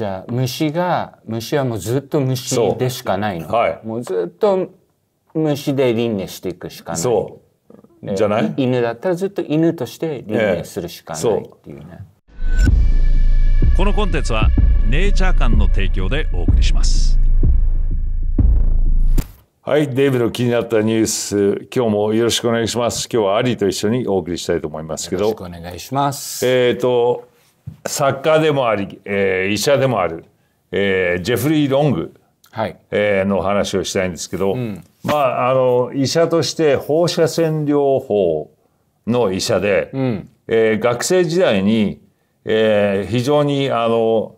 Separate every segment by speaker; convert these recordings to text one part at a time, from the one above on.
Speaker 1: じゃあ虫が虫はもうずっと虫でしかないの、はい、もうずっと虫で輪廻していくしかないそうじゃない犬だったらずっと犬として輪廻するしかないっ
Speaker 2: ていうね、えー、このコンテンツはネイチャー館の提供でお送りしますはいデイブの気になったニュース今日もよろしくお願いします今日はアリーと一緒にお送りしたいと思いますけどよろしくお願いしますえっ、ー、と作家でもあり、えー、医者でもある、えー、ジェフリー・ロング、はいえー、の話をしたいんですけど、うん、まああの医者として放射線療法の医者で、うん、えー、学生時代に、えー、非常にあの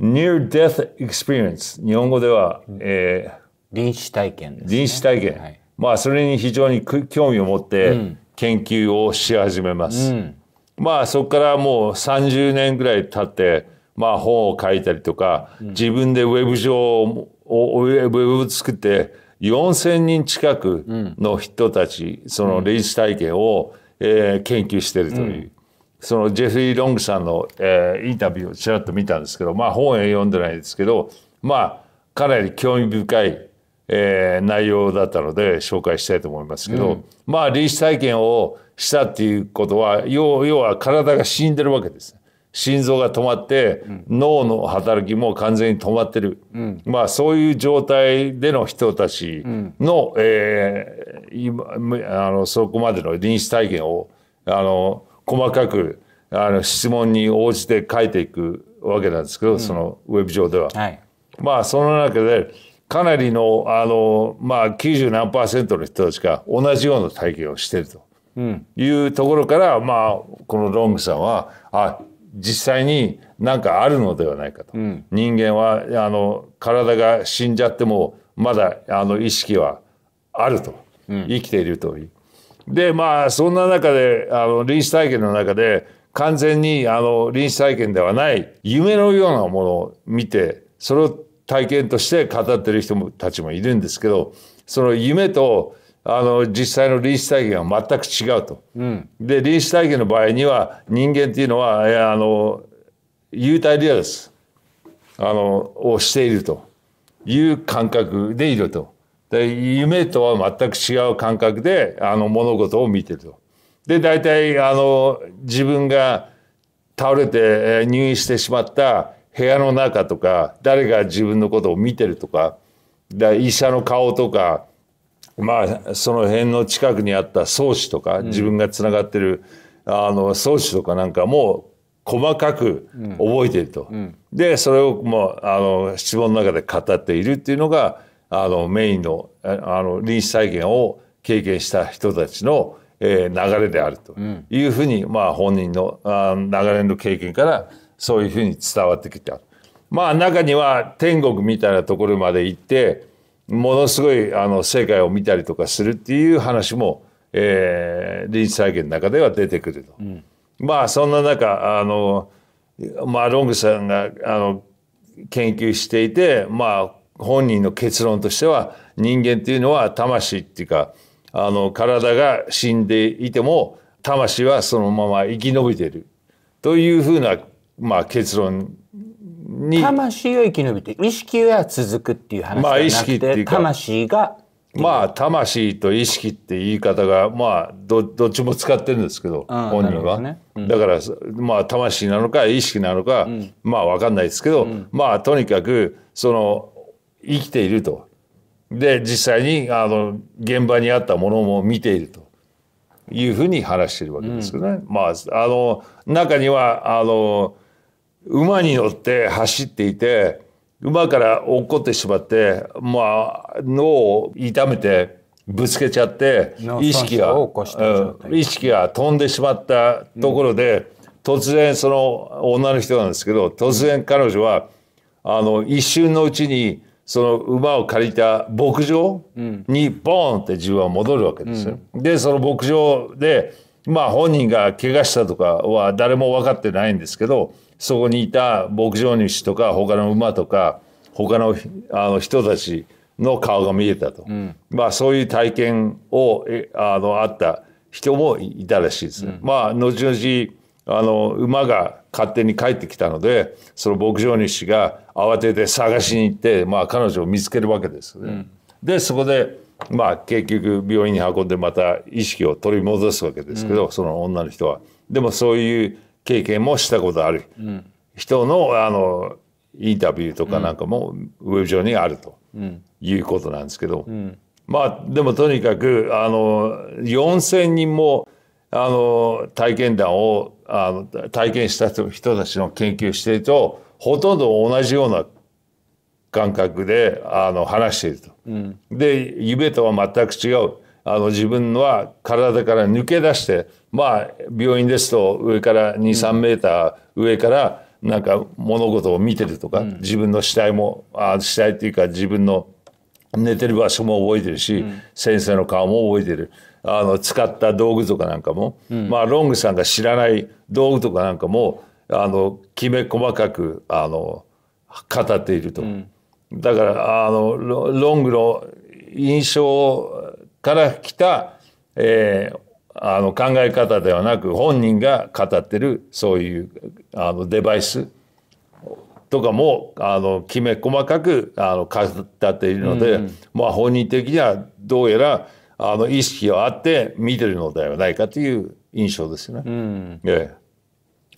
Speaker 2: near death experience 日本語では、えー、臨死体験、ね、臨死体験、はい、まあそれに非常に興味を持って研究をし始めます。うんまあそこからもう30年ぐらい経ってまあ本を書いたりとか、自分でウェブ上をウェブを作って4,000人近くの人たち、そのレイス体験を、えー、研究してるという、そのジェフリー・ロングさんの、えー、インタビューをちらっと見たんですけどまあ本を読んでないですけどまあかなり興味深いえー、内容だったので紹介したいと思いますけど、うん、まあ臨死体験をしたっていうことは要要は体が死んでるわけです。心臓が止まって、うん、脳の働きも完全に止まってる、うん、まあそういう状態での人たちの、うん、えー、今あのそこまでの臨死体験をあの細かくあの質問に応じて書いていくわけなんですけど、そのウェブ上では。はい、まあその中でかなりのあの、まあ、90何パーセントの人たちが同じような体験をしているというところから、うん、まあ、このロングさんはあ実際に何かあるのではないかと、うん、人間はあの体が死んじゃってもまだあの意識はあると、うん、生きているという。でまあそんな中であの臨死体験の中で完全にあの臨死体験ではない夢のようなものを見てそれを体験として語ってる人もたちもいるんですけどその夢とあの実際の臨死体験が全く違うと。うん、で臨死体験の場合には人間っていうのはあの幽体離脱あのをしているという感覚でいると。で夢とは全く違う感覚であの物事を見てると。で大体あの自分が倒れて入院してしまった部屋の中とか誰が自分のことを見てるとかだ医者の顔とかまあその辺の近くにあった装置とか、自分がつながってるあの装置とかなんかも細かく覚えていると、うん、でそれをもうあの質問の中で語っているっていうのがあのメインのあの臨死体験を経験した人たちの、えー、流れであるというふうに、うん、まあ、本人のあ流れの経験からそういうふうに伝わってきた。まあ中には天国みたいなところまで行ってものすごいあの世界を見たりとかするっていう話も、えー、臨時再現の中では出てくると。うん、まあそんな中あの、まあ、ロングさんがあの研究していて、まあ、本人の結論としては人間っていうのは魂っていうかあの体が死んでいても魂はそのまま生き延びているというふうなまあ、結論に魂を生き延びて意識は続くっていう話まあ、っていうか魂がまあ魂と意識って言い方がまあどどっちも使ってるんですけど、うん、本人は、ねうん、だからまあ魂なのか意識なのか、うん、まあ分かんないですけど、まあとにかくその生きているとで実際にあの現場にあったものも見ているというふうに話してるわけですよね、まああの中にはあの馬に乗って走っていて、馬から落っこってしまって、まあ、脳を痛めて、ぶつけちゃって、意識が、意識が飛んでしまったところで、うん、突然その女の人なんですけど、突然彼女は、あの、一瞬のうちに、その馬を借りた牧場にボーンって自分は戻るわけですよ。うん、で、その牧場で、まあ本人が怪我したとかは誰も分かってないんですけど、そこにいた牧場主とか他の馬とか他のあの人たちの顔が見えたと、うん、まあそういう体験をえあのあった人もいたらしいですうん、まあ後々あの馬が勝手に帰ってきたのでその牧場主が慌てて探しに行って、まあ、彼女を見つけるわけですね、うん、でそこで、まあ、結局病院に運んでまた意識を取り戻すわけですけど、うん、その女の人は。でもそういう経験もしたことある、人のあのインタビューとかなんかもウェブ上にあるということなんですけど、まあでもとにかくあの4,000人もあの体験談をあの体験した人たちの研究しているとほとんど同じような感覚であの話していると。で夢とは全く違うあの自分は体から抜け出してまあ病院ですと上から23メーター上からなんか物事を見てるとか、うん、自分の死体もあ死体っていうか自分の寝てる場所も覚えてるし、うん、先生の顔も覚えてるあの使った道具とかなんかも、うん、まあロングさんが知らない道具とかなんかもあのきめ細かくあの語っていると、だからあのロングの印象をから来た、えー、あの考え方ではなく本人が語ってるそういうあのデバイスとかもあのきめ細かくあの語っているので、うんまあ、本人的にはどうやらあの意識はあって見てるのではないかという印象ですね。うん、え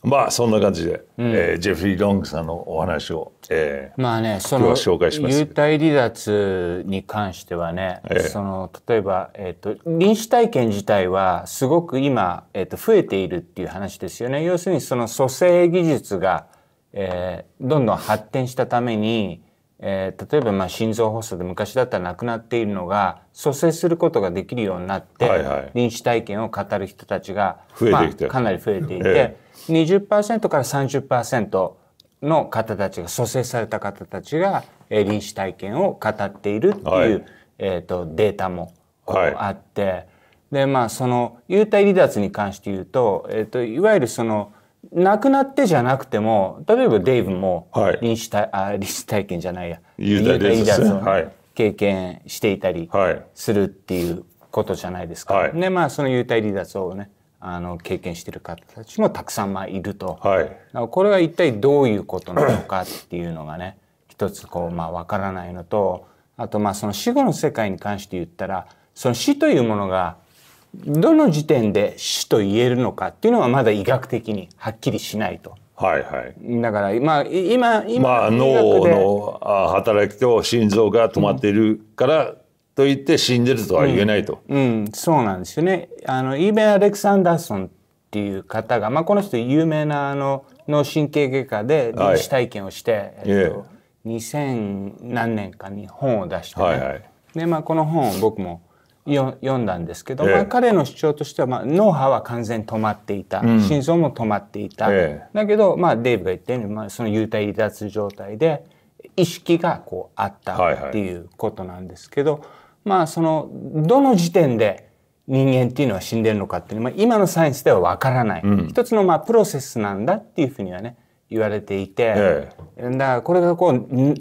Speaker 2: まあそんな感じで、うん、えー、ジェフリー・ロングさんのお話を、え
Speaker 1: ー、まあねその紹介します幽体離脱に関してはね、えー、その例えば、えーと、臨死体験自体はすごく今、えーと、増えているっていう話ですよね。要するにその蘇生技術が、えー、どんどん発展したために、えー、例えばまあ心臓発作で昔だったら亡くなっているのが蘇生することができるようになって、はいはい、臨死体験を語る人たちが、まあ、かなり増えていて。えー20%から30%の方たちが蘇生された方たちが、え臨死体験を語っているっていう、はい、えーと、データもあって、はい、でまあその幽体離脱に関して言うと,、えーと、いわゆるその亡くなってじゃなくても例えばデイブも臨死体はい、あ臨死体験じゃないや幽体離脱を、経験していたりするっていうことじゃないですか。でまあその幽体離脱をねあの経験している方たちもたくさんまあいると、はい、これは一体どういうことなのかっていうのがね一つこうまあ分からないのとあとまあその死後の世界に関して言ったらその死というものがどの時点で死と言えるのかっていうのはまだ医学的にはっきりしないと。はいはい、だから今今今、まあ、脳の
Speaker 2: 働きと心臓が止まっているから、うんと言って死んでるとは言えないと。
Speaker 1: うん、うん、そうなんですよね。あのイーベン・アレクサンダーソンっていう方が、まあ、この人有名なあの脳神経外科で臨死体験をして、はい、えっと、えー、2000何年かに本を出して、ね、はいはい、でまあ、この本を僕もよ読んだんですけど、ええ、まあ、彼の主張としては、まあ、脳波は完全に止まっていた、うん、心臓も止まっていた、え、だけど、まあ、デーブが言ったように、まあ、その幽体離脱状態で意識がこうあったっていうことなんですけど、はい、まあそのどの時点で人間っていうのは死んでるのかっていうのは、まあ、今のサイエンスではわからない、うん、一つのまあプロセスなんだっていうふうにはね言われていて、ええ、だからこれがこう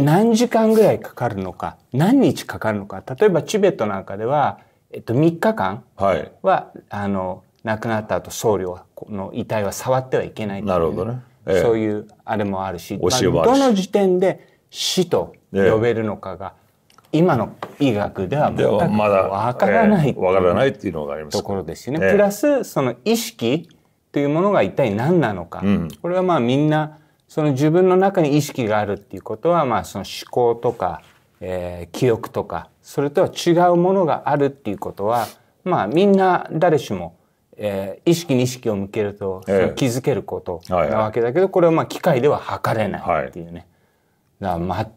Speaker 1: 何時間ぐらいかかるのか何日かかるのか例えばチベットなんかでは、えっと、3日間は、はい、あの亡くなった後僧侶の遺体は触ってはいけないいなるほどね、ええ、そういうあれもあるしあるしどの時点で死と呼べるのかが、今の医学では全くわからないわ、えー、からないっていうのがあります、ところですよね。プラスその意識というものが一体何なのか、うん、これはまあみんなその自分の中に意識があるっていうことはまあその思考とか、えー、記憶とかそれとは違うものがあるっていうことはまあみんな誰しもえー、意識に意識を向けると、気づけることなわけだけど、これはまあ機械では測れないっていうね、はい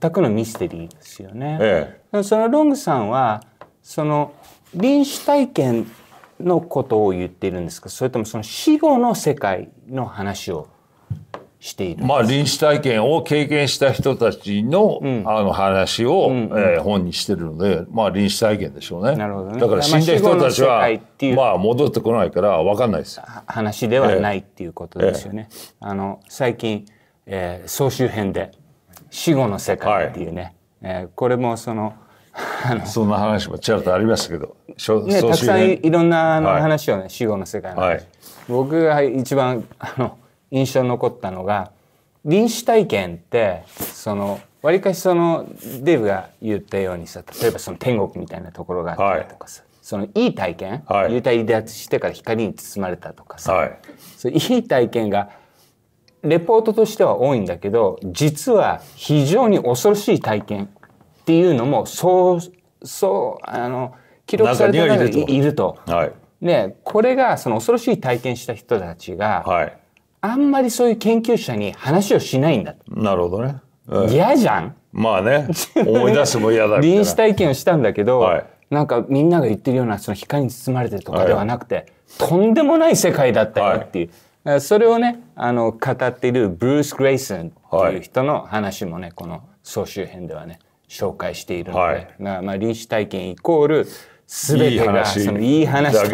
Speaker 1: 全くのミステリーですよね。ええ、そのロングさんはその臨死体験のことを言っているんですかそれともその死後の世界の話を
Speaker 2: しているまあ臨死体験を経験した人たちのうん、あの話を、うん、えー、本にしてるので、まあ、臨死体験でしょうね、なるほどね、だから死んだ人たちは、まあ、戻ってこないからわかん
Speaker 1: ないです話ではないっていうことですよね、ええ、あの最近、えー、総集編で死後の世界っていうね、はい、えー、これもそのあのそ
Speaker 2: んな話もちらっとありましたけど、
Speaker 1: ね、たくさんいろんなの話をね、はい、死後の世界の話、はい、僕が一番あの印象に残ったのが臨死体験ってそのわりかしそのデーブが言ったようにさ例えばその天国みたいなところがあったりとかさ、はい、そのいい体験、はい、幽体離脱してから光に包まれたとかさ、はい、そういい体験がレポートとしては多いんだけど実は非常に恐ろしい体験っていうのもそうそうあの記録されてるいると。はい、ね、これがその恐ろしい体験した人たちが、はい、あんまりそういう研究者に話をしないんだと。なるほどね。嫌、じゃんまあね思い出すも嫌だ臨死体験をしたんだけど、はい、なんかみんなが言ってるようなその光に包まれてるとかではなくて、とんでもない世界だったよっていう。それをねあの語っているブルース・グレイソンという人の話もね、この総集編ではね紹介しているので、はい、まあ臨死体験イコール全てがそのいい話と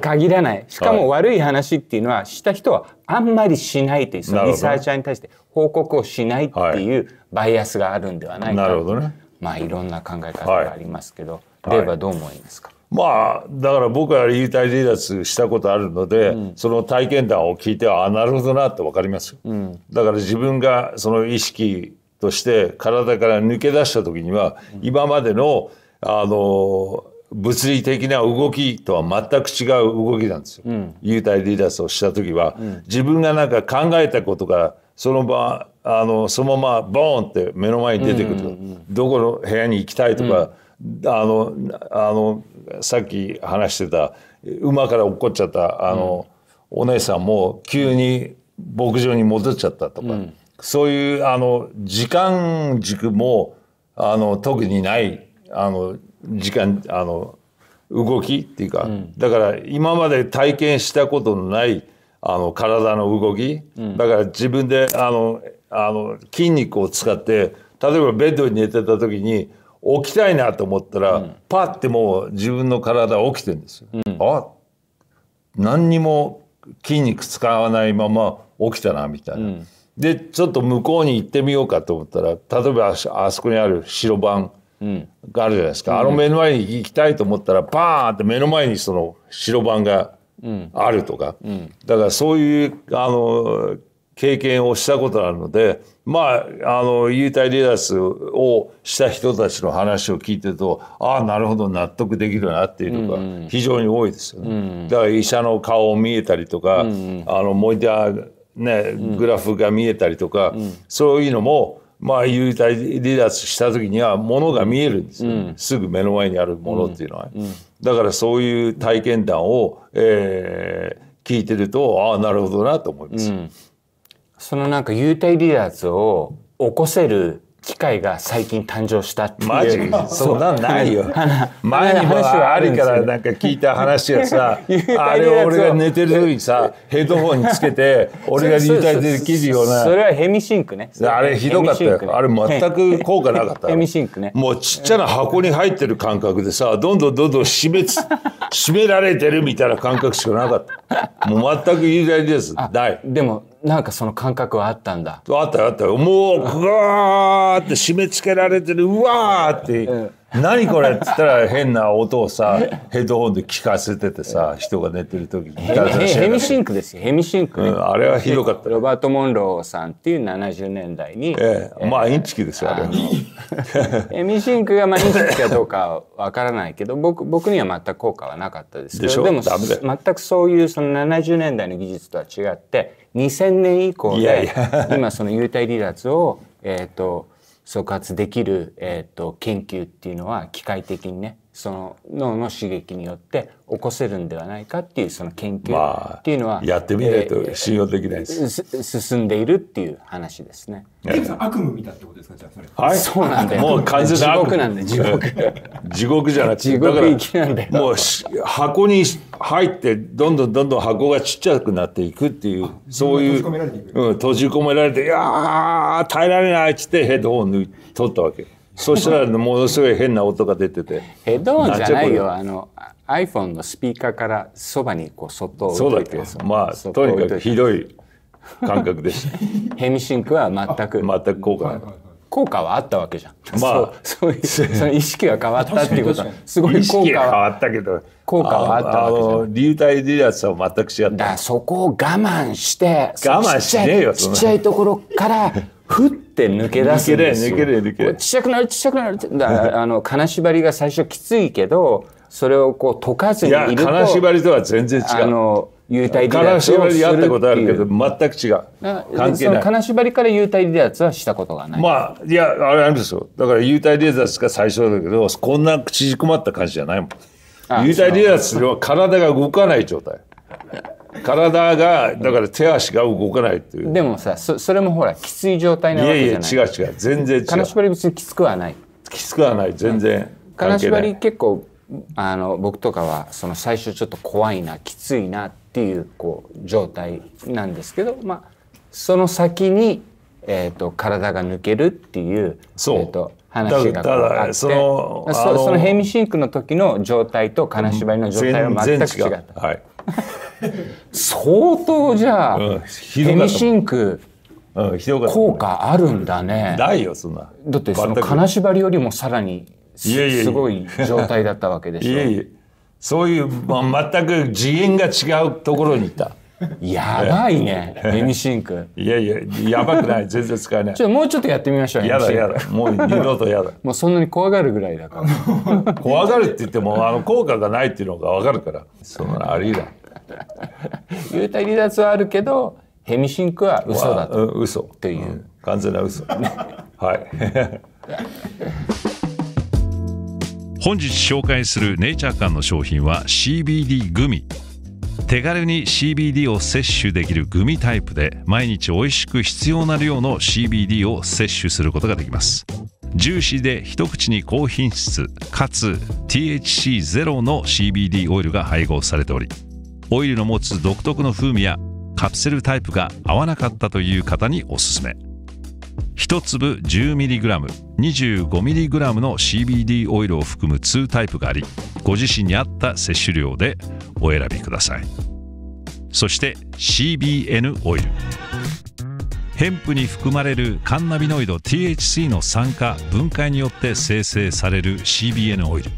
Speaker 1: 限らないしかも悪い話っていうのはした人はあんまりしないというそのリサーチャーに対して報告をしないっていうバイアスがあるんではないか、い、なるほどねまあいろんな考え方がありますけど、はい、デはどう思いますか、
Speaker 2: まあだから僕は幽体離脱したことあるので、うん、その体験談を聞いてはあなるほどなって分かりますよ、うん、だから自分がその意識として体から抜け出した時には、今までのあの物理的な動きとは全く違う動きなんですよ、うん、幽体離脱をした時は、うん、自分がなんか考えたことがその場あのそのままボーンって目の前に出てくると、うんうんうん、どこの部屋に行きたいとか、うん、あのあのさっき話してた馬から落っこっちゃったあの、うん、お姉さんも急に牧場に戻っちゃったとか、うん、そういうあの時間軸もあの特にないあの時間あの動きっていうか、うん、だから今まで体験したことのないあの体の動き、だから自分であのあの筋肉を使って例えばベッドに寝てた時に起きたいなと思ったら、うん、パってもう自分の体起きてるんですよ。うん、あ何にも筋肉使わないまま起きたなみたいな。うん、でちょっと向こうに行ってみようかと思ったら例えばあそこにある白番があるじゃないですか、あの目の前に行きたいと思ったらパーンって目の前にその白番があるとか、だからそういうあの経験をしたことあるので、まあ、あの、優待離脱をした人たちの話を聞いてると、ああ、なるほど、納得できるなっていうのが非常に多いですよね。うんうん、だから医者の顔を見えたりとか、うんうん、あの、モニター、ね、グラフが見えたりとか、うん、そういうのも、まあ、優待離脱した時にはものが見えるんですよ、うん、すぐ目の前にあるものっていうのは、うんうん、だからそういう体験談を、えー、聞いてるとああなるほどなと思います。そのなんか幽体離脱を
Speaker 1: 起こせる機会が最近誕生したっていう。マジそんなんないよ。前にもありからなんか聞いた話はさ、あれ俺が寝
Speaker 2: てる時にさ、ヘッドホンにつけて、俺が流体できるような。それは
Speaker 1: ヘミシンクね。あれひどかったよ。あれ全く
Speaker 2: 効果なかった。ヘミシンクね。もうちっちゃな箱に入ってる感覚でさ、どんどんどんどん締め締められてるみたいな感覚しかなかった。もう全く流体です。ない。でもなんかその感覚はあったんだあったあったもうぐわーって締め付けられてるうわーって、うん何これっつったら変な音をさヘッドホンで聞かせててさ人が寝てる時にヘミシ
Speaker 1: ンクですよヘミシンク、ねうん、あれはひどかったロバート・モンローさんっていう70年代に、ええー、まあインチキですよあれ ヘミシンクがまあインチキかどうかわからないけど僕僕には全く効果はなかったですけどでも全くそういうその70年代の技術とは違って2000年以降で今その幽体離脱をえっ、ー、と即発できる、えーと、と研究っていうのは機械的にねその脳の刺激によって起こせるんではないかっていうその研究っていうのは、まあ、やってみないと
Speaker 2: 信用できないです、
Speaker 1: えー、進んでいるっていう話ですね。デブさ
Speaker 3: ん悪夢見たってことで
Speaker 2: すかじゃあそれ。はい。そうなんだよ。もう完全な地獄なんで地獄。地獄じゃなくて地獄行きなんだよ。だもう箱に入ってどんどんどんどん箱がちっちゃくなっていくっていうそういううん閉じ込められていやー耐えられないっつってヘッドホン取ったわけ。そしたらものすごい変な音が出ててヘッドホンじゃないよあ
Speaker 1: の iPhone のスピーカーからそばにこうそっとてそうだっけまあとにかくひどい感覚でしたヘミシンクは全く全く
Speaker 2: 効果ない、効果はあったわけじゃん。まあ、
Speaker 1: そういうその意識が変わったっていうことは、すごい効果は変わ
Speaker 2: ったけど、効果はあったわけじゃん。流体離脱は全く違った。だそこを我慢して、我慢しねえよ。ちっちゃい
Speaker 1: ところからふって抜け出すんですよ。抜ける抜ける抜ける。ちっちゃくなるちっちゃくなるって。だ あの金縛りが最初きつ
Speaker 2: いけどそれをこう溶かずにいると。いや金縛りとは全然違う。あの幽体離脱金縛りやったことあるけど全く違う。
Speaker 1: 関係ない。金縛りから幽体離脱はしたことが
Speaker 2: ない。まあいやあれなんですよ。だから幽体離脱が最初だけどこんな縮こまった感じじゃないもん。幽体離脱は体が動かない状態。体がだから手足が動かないっていうでもさそそれもほらきつい状態なわけじゃないいやいや違う違う全然違う金縛り別にきつくはないきつくはない全然、金縛り
Speaker 1: 結構あの僕とかはその最初ちょっと怖いなきついなっていうこう状態なんですけど、まあ、その先に、えーと、体が抜けるっていうそう、えーと、話があってそのそのヘミシンクの時の状態と金縛りの状態は全く違った。違うはい相当じゃあ、うん、ヘミシンク、うん、ひどかった効果あるんだね。
Speaker 2: ないよそんな。だってその金縛
Speaker 1: りよりもさらに
Speaker 2: すごい状態だったわけでしょ。いえいえそういう、まあ、全く次元が違うところにいた。やばいね、ヘミシンク。いやいや、やばくない、全然使えない。じゃ、もうちょっとやってみましょう。やだやだ、もう二度とやだ。
Speaker 1: もうそんなに怖がるぐらいだか
Speaker 2: ら。怖がるって言っても、あの効果がないっていうのがわかるから。そんなありだ。幽 体離脱はあるけどヘミシンクは嘘だと、うん、嘘ていう、うん、完全な嘘はい 本日紹介するネイチャー館の商品は CBD グミ手軽に CBD を摂取できるグミタイプで毎日美味しく必要な量の CBD を摂取することができますジューシーで一口に高品質かつ t h c ロの CBD オイルが配合されておりオイルの持つ独特の風味やカプセルタイプが合わなかったという方におすすめ1粒 10mg25mg の CBD オイルを含む2タイプがありご自身に合った摂取量でお選びくださいそして CBN オイルヘンプに含まれるカンナビノイド THC の酸化分解によって生成される CBN オイル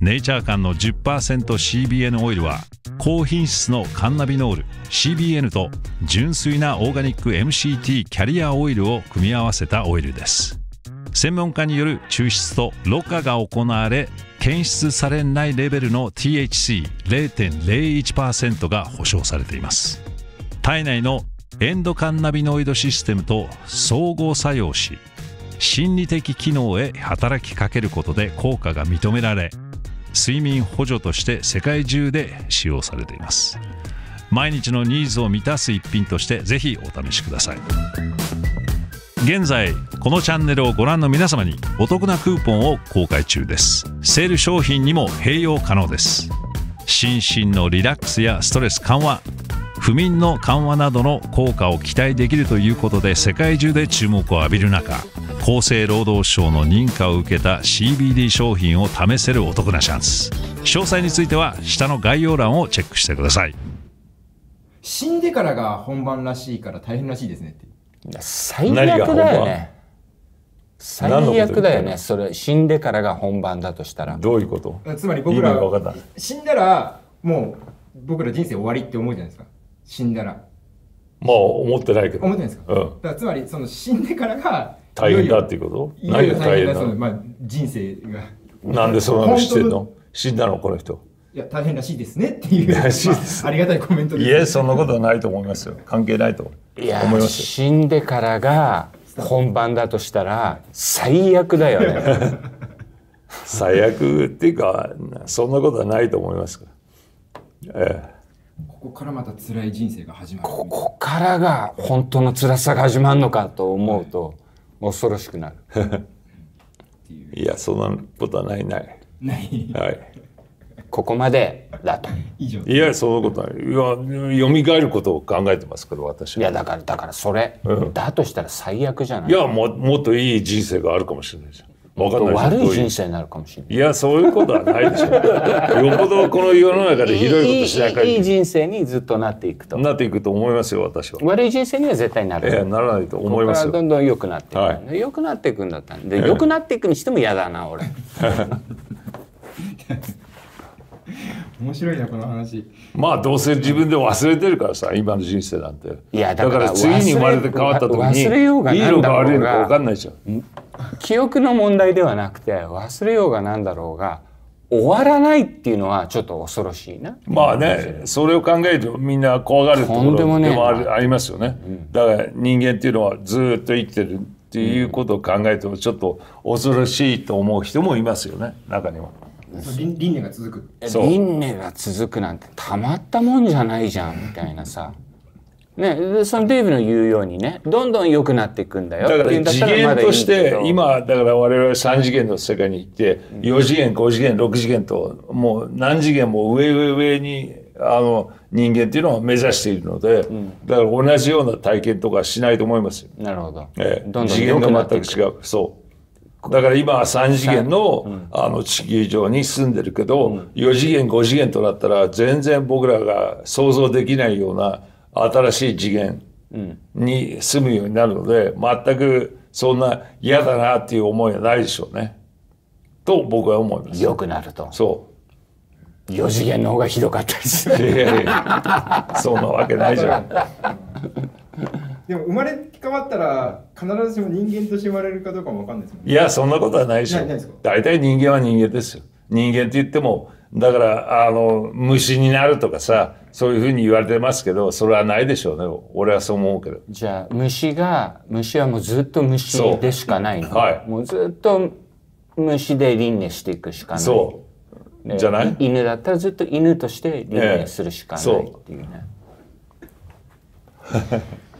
Speaker 2: ネイチャー間の 10%CBN オイルは高品質のカンナビノール CBN と純粋なオーガニック MCT キャリアオイルを組み合わせたオイルです専門家による抽出とろ過が行われ検出されないレベルの THC0.01% が保証されています体内のエンドカンナビノイドシステムと相互作用し心理的機能へ働きかけることで効果が認められ睡眠補助として世界中で使用されています毎日のニーズを満たす一品としてぜひお試しください現在このチャンネルをご覧の皆様にお得なクーポンを公開中ですセール商品にも併用可能です心身のリラックスやストレス緩和不眠の緩和などの効果を期待できるということで世界中で注目を浴びる中厚生労働省の認可を受けた CBD 商品を試せるお得なチャンス詳細については下の概要欄をチェックしてください
Speaker 3: 死んでからが本番らしいから大変らしいですね
Speaker 1: って最
Speaker 3: 悪だよね
Speaker 1: 最悪だよねそれ死んでからが本番だとしたらどういうこ
Speaker 2: と
Speaker 3: つまり僕ら死んだらもう僕ら人生終わりって思うじゃないですか死んだら。
Speaker 2: まあ、思ってないけど。思ってないですか。う
Speaker 3: ん、だつまり、その死んでから
Speaker 2: が、大変だっていうこと何が大変なの、
Speaker 3: まあ、人生が。なんでそんなの知ってんの
Speaker 2: 死んだの、この人。
Speaker 3: いや、大変らしいですねっていう。らしいです。ありがたいコメントです。いえ、
Speaker 2: そんなことはないと思いますよ。関係ないと思いますよ。死んでからが本番だとしたら、最悪だよね。最悪っていうか、そんなことはないと思いますから。ええ。
Speaker 3: ここからまた辛い人生が始まるここ
Speaker 1: からが本当の辛さが始まるの
Speaker 2: かと思うと、
Speaker 1: 恐ろしくな
Speaker 2: るいやそんなことはないないない、はい、ここまでだと以上いやそんなことないいやえることを考えてますから私はいやだからだからそれ、うん、だとしたら最悪じゃないいやももっといい人生があるかもしれないじゃん悪い人生になるかもしれない。いや、そういうことはないでしょう。よほどこの世の中でひどいことしなきゃいい人生にずっとなっていくと。なっていくと思いますよ、私は。悪い人生には絶対なる。ええ、ならないと思いますよ。どんどん良くなっていく。は
Speaker 1: い、良くなっていくんだったんで、良くなっていくにしても嫌だな、俺。
Speaker 3: 面白いなこの話
Speaker 2: まあどうせ自分で忘れてるからさ今の人生なんていやだから次に生まれて変わった時にいいのか悪いのか分かんないじゃん
Speaker 1: 記憶の問題ではなくて忘れようがなんだろうが
Speaker 2: 終わらないっていうのはちょっと恐ろしいなまあねそれを考えるとみんな怖がるところでもあるありますよね、だから人間っていうのはずっと生きてるっていうことを考えてもちょっと恐ろしいと思う人もいますよね中には。
Speaker 1: 輪廻が続く輪
Speaker 2: 廻が続くなんてたまったもんじゃないじゃんみた
Speaker 1: いなさね、そのデーブの言うようにねどんどん良くなっていくんだよだから次元として
Speaker 2: 今だから我々3次元の世界に行って4次元5次元6次元ともう何次元も上上上にあの人間っていうのを目指しているので、だから同じような体験とかしないと思いますよ。なるほど、ええ、どんどん次元が全く違うそうだから今は3次元のうん、あの地球上に住んでるけど、うん、4次元5次元となったら全然僕らが想像できないような新しい次元に住むようになるので、全くそんな嫌だなっていう思いはないでしょうね。と僕は思います。良くなると。そう。4次元の方がひどかったでする。いやいやそんなわけないじゃ
Speaker 3: ん。でも生まれ変わったら必ずしも人間として生まれるかどうかもわかんないですも
Speaker 2: ん、ね、いやそんなことはないでしょ大体人間は人間ですよ人間って言ってもだからあの虫になるとかさそういうふうに言われてますけどそれはないでしょうね俺はそう思うけどじゃ
Speaker 1: あ虫が虫はもうずっと虫でしかないの、はい、もうずっと虫で輪廻していくしかないそうじゃない犬だったらずっと犬として輪廻するしかないっていうね、
Speaker 3: ええ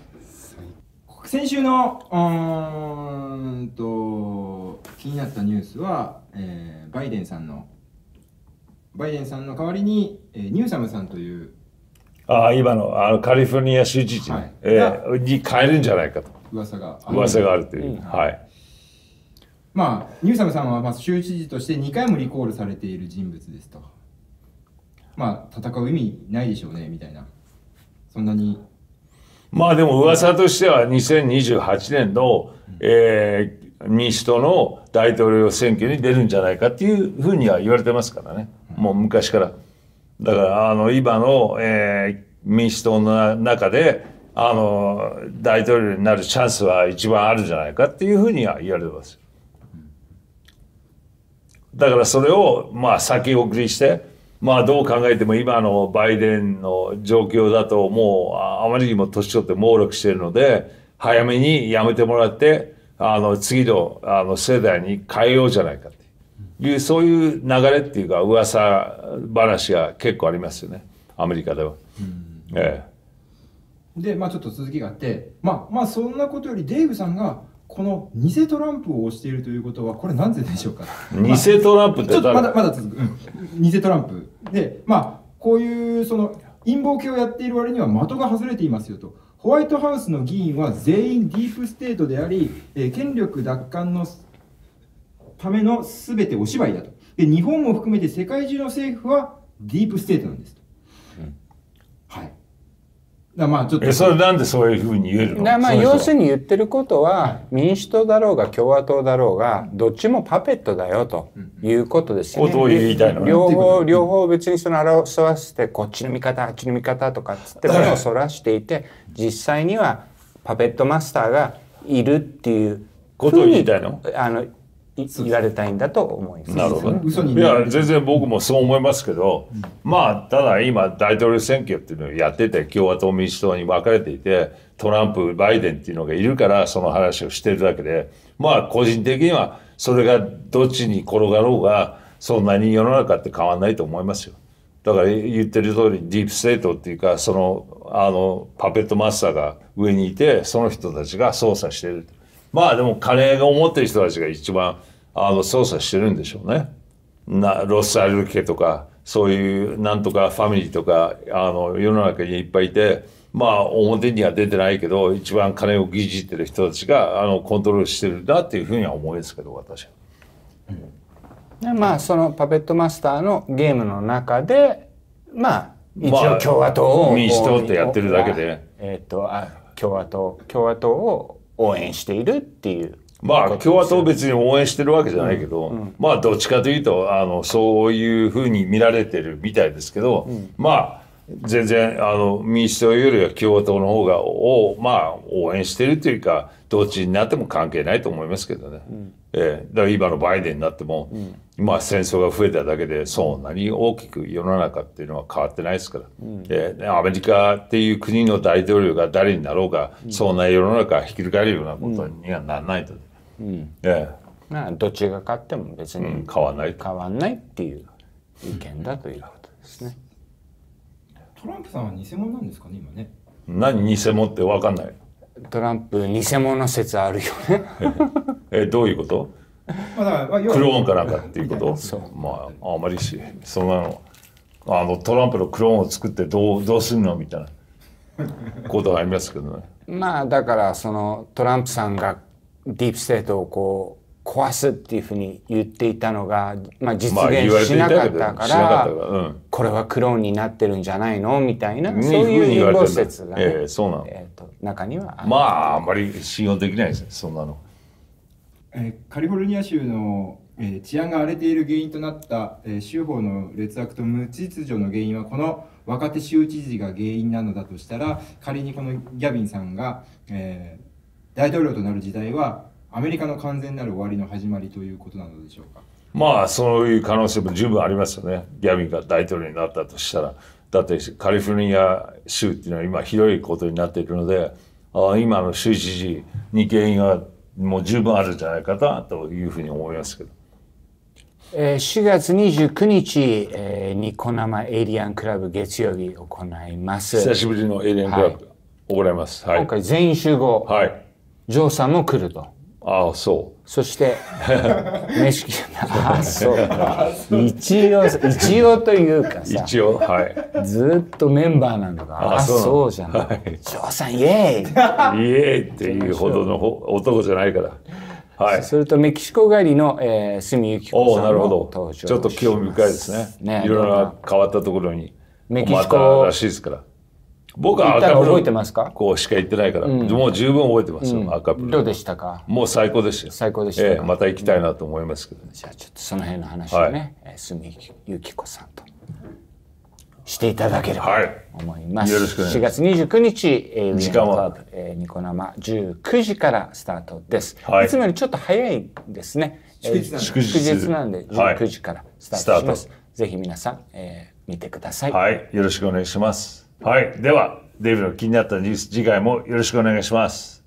Speaker 3: 先週のうんと気になったニュースは、えー、バイデンさんのバイデンさんの代わりに、えー、ニューサムさんという
Speaker 2: ああ今のあのカリフォルニア州知事、はい、えー、に変えるんじゃないかと
Speaker 3: 噂が噂
Speaker 2: があるという、うん、はい、
Speaker 3: まあニューサムさんはまず州知事として2回もリコールされている人物ですとまあ戦う意味ないでしょうねみたいな
Speaker 2: そんなにまあでも噂としては2028年の、えー、民主党の大統領選挙に出るんじゃないかっていうふうには言われてますからね。もう昔から。だからあの今の、えー、民主党の中であの大統領になるチャンスは一番あるんじゃないかっていうふうには言われてます。だからそれをまあ先送りしてまあどう考えても今のバイデンの状況だともうあまりにも年取って猛力しているので早めにやめてもらってあの次のあの世代に変えようじゃないかというそういう流れっていうか噂話が結構ありますよねアメリカでは。え
Speaker 3: え、でまあちょっと続きがあってまあまあそんなことよりデーブさんがこの偽トランプを押しているということは、これなぜでしょうか、偽
Speaker 2: トランプってちょっとまだまだ続
Speaker 1: く、う
Speaker 3: ん、偽トランプ。で、まあ、こういうその陰謀系をやっている割には的が外れていますよと。ホワイトハウスの議員は全員ディープステートであり、えー、権力奪還のためのすべてお芝居だと。で、日本も含めて世界中の政府はディープステートなんですと。だまあちょっとえそれな
Speaker 2: んでそういうふうに言えるのまあ要す
Speaker 3: る
Speaker 1: に言ってることは、民主党だろうが共和党だろうが、どっちもパペットだよということですね。両方両方別にその争わせてこっちの味方あっちの味方とかっつって目をそらしていて実際にはパペットマスターがいるっていうことを言いたいのあの言われたいんだと思います。なるほど、いや全
Speaker 2: 然僕もそう思いますけど、まあただ今大統領選挙っていうのをやってて共和党民主党に分かれていてトランプバイデンっていうのがいるからその話をしてるだけでまあ個人的にはそれがどっちに転がろうがそんなに世の中って変わんないと思いますよ。だから言ってる通りディープステートっていうかそのあのパペットマスターが上にいてその人たちが操作してる。まあでもカレーが思ってる人たちが一番あの操作してるんでしょうね。なロスアル家とかそういうなんとかファミリーとかあの世の中にいっぱいいてまあ表には出てないけど一番金をぎじってる人たちがあのコントロールしてるなっていうふうには思いですけど私は。
Speaker 1: うん、まあそのパペットマスターのゲームの中でまあ一応共和党を、まあ、民主党ってやってるだけで。えー、っとあ共和党共和党を応援しているっていう。
Speaker 2: まあ、共和党別に応援してるわけじゃないけど、うんうん、まあ、どっちかというと、あの、そういうふうに見られてるみたいですけど、うん、まあ、全然、あの、民主党よりは共和党の方が、を、まあ、応援してるというか、どっちになっても関係ないと思いますけどね、うん、えー、だから今のバイデンになっても、うん、まあ、戦争が増えただけでそんなに大きく世の中っていうのは変わってないですから、うん、えー、アメリカっていう国の大統領が誰になろうか、うん、そんな世の中ひっくり返るようなことにはならないと、うんえーまあ、
Speaker 1: どっちが勝っても別に変わらない変わらないっていう意見だということですね。
Speaker 3: トランプさんは偽物なんですかね今
Speaker 2: ね。何偽物って分かんない。トランプ偽物説あるよね えどういうこと
Speaker 3: クローンか
Speaker 2: なんかっていうことまああまりしそんなのあのトランプのクローンを作ってどうどうするのみたいなことがありますけどね。
Speaker 1: まあだからそのトランプさんがディープステートをこう壊すっていうふうに言っていたのが、まあ、実現しなかったから,、これはクローンになってるんじゃないのみたいなそういう陰謀説が、ねえ
Speaker 2: そうなのえー、と中にはまああんまり信用できないですねそんなの、
Speaker 3: えカリフォルニア州の、え治安が荒れている原因となった、え州法の劣悪と無秩序の原因はこの若手州知事が原因なのだとしたら仮にこのギャビンさんが、え大統領となる時代はアメリカの完全なる終わりの始まりということなのでしょうか
Speaker 2: まあそういう可能性も十分ありますよねギャビンが大統領になったとしたらだってカリフォルニア州っていうのは今ひどいことになっているのであ今の州知事に原因がもう十分あるんじゃないかなというふうに思いますけど。
Speaker 1: えー、4月29日、えー、ニコ生エイリアンクラブ月曜日行います。久しぶり
Speaker 2: のエイリアンクラブ、はい、行います。
Speaker 1: はい、今回全員集合。はい。ジョーさんも来ると。ああそうそして 飯食ああそう
Speaker 2: 一応一応というかさ一応はいず
Speaker 1: っとメンバーなんだからああそう
Speaker 2: じゃない翔、はい、さんイエーイイエーイっていうほどの男じゃないから
Speaker 1: はい、それとメキシコ帰りの、えー、住幸子さんも登場ちょっと興味深いですねねいろいろ
Speaker 2: 変わったところにメキシコらしいですから僕は赤プル覚えてますかこうしか行ってないから、うん、もう十分覚えてますよ、うん、赤プルどうでしたかもう最高ですよ最高でした、ええ、また行きたいなと思いますけど、ね、じゃあちょっとその辺の話をね、
Speaker 1: はい、住ゆき子さんとしていただければと思います、はい、よろしくお願いします4月29日、えー、時間は、えー、ニコ生19時からスタートです、はい、いつもよりちょっと早いですね祝日なんで19時からスタートします、はい、
Speaker 2: ぜひ皆さん、えー、見てくださいはいよろしくお願いしますはい。では、デイビの気になったニュース、次回もよろしくお願いします。